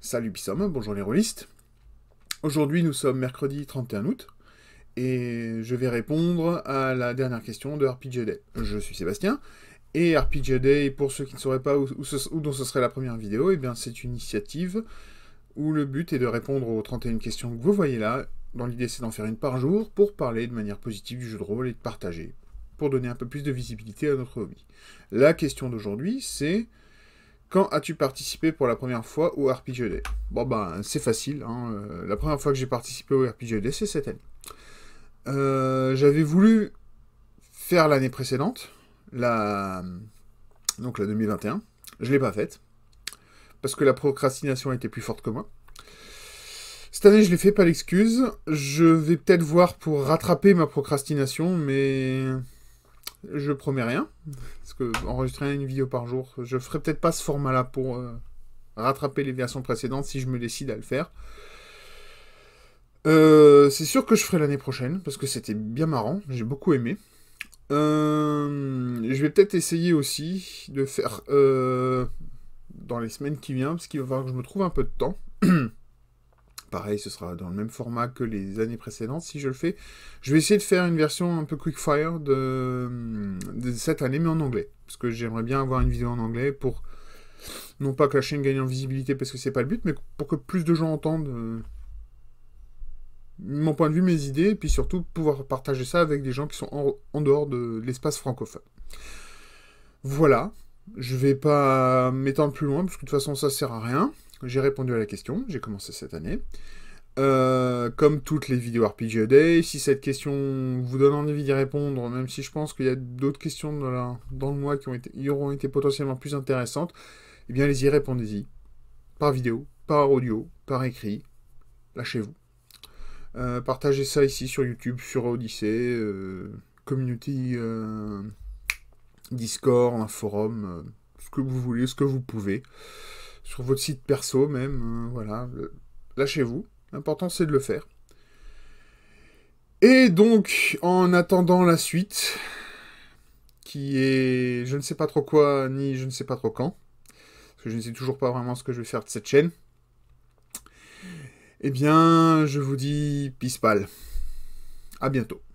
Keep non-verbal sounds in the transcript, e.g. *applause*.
Salut Bissom, bonjour les rôlistes. Aujourd'hui, nous sommes mercredi 31 août et je vais répondre à la dernière question de RPG Day. Je suis Sébastien et RPG Day, pour ceux qui ne sauraient pas où, dont ce serait la première vidéo, eh bien c'est une initiative où le but est de répondre aux 31 questions que vous voyez là. Dans l'idée, c'est d'en faire une par jour pour parler de manière positive du jeu de rôle et de partager pour donner un peu plus de visibilité à notre hobby. La question d'aujourd'hui, c'est quand as-tu participé pour la première fois au RPG e Bon ben c'est facile, hein, euh, la première fois que j'ai participé au RPG e c'est cette année. Euh, j'avais voulu faire l'année précédente, la... donc la 2021, je ne l'ai pas faite, parce que la procrastination était plus forte que moi. Cette année je l'ai fait, pas l'excuse, je vais peut-être voir pour rattraper ma procrastination, mais je promets rien. Parce que enregistrer une vidéo par jour, je ferai peut-être pas ce format-là pour euh, rattraper les versions précédentes si je me décide à le faire. Euh, c'est sûr que je ferai l'année prochaine, parce que c'était bien marrant, j'ai beaucoup aimé. Euh, je vais peut-être essayer aussi de faire dans les semaines qui viennent, parce qu'il va falloir que je me trouve un peu de temps. *clears throat* Pareil, ce sera dans le même format que les années précédentes si je le fais. Je vais essayer de faire une version un peu quickfire de, cette année, mais en anglais. Parce que j'aimerais bien avoir une vidéo en anglais pour non pas que la chaîne gagne en visibilité parce que c'est pas le but, mais pour que plus de gens entendent euh, mon point de vue, mes idées, et puis surtout pouvoir partager ça avec des gens qui sont en, dehors de l'espace francophone. Voilà, je vais pas m'étendre plus loin parce que de toute façon ça sert à rien. J'ai répondu à la question, j'ai commencé cette année. Euh, comme toutes les vidéos RPG Day, si cette question vous donne envie d'y répondre, même si je pense qu'il y a d'autres questions dans, le mois qui auront été potentiellement plus intéressantes, eh bien les y répondez-y. Par vidéo, par audio, par écrit, lâchez-vous. Euh, partagez ça ici sur YouTube, sur Odyssey, euh, Community, Discord, un forum, ce que vous voulez, ce que vous pouvez sur votre site perso même, euh, voilà, lâchez-vous. L'important c'est de le faire. Et donc, en attendant la suite, qui est je ne sais pas trop quoi, ni je ne sais pas trop quand, parce que je ne sais toujours pas vraiment ce que je vais faire de cette chaîne, eh bien, je vous dis peace pal. À bientôt.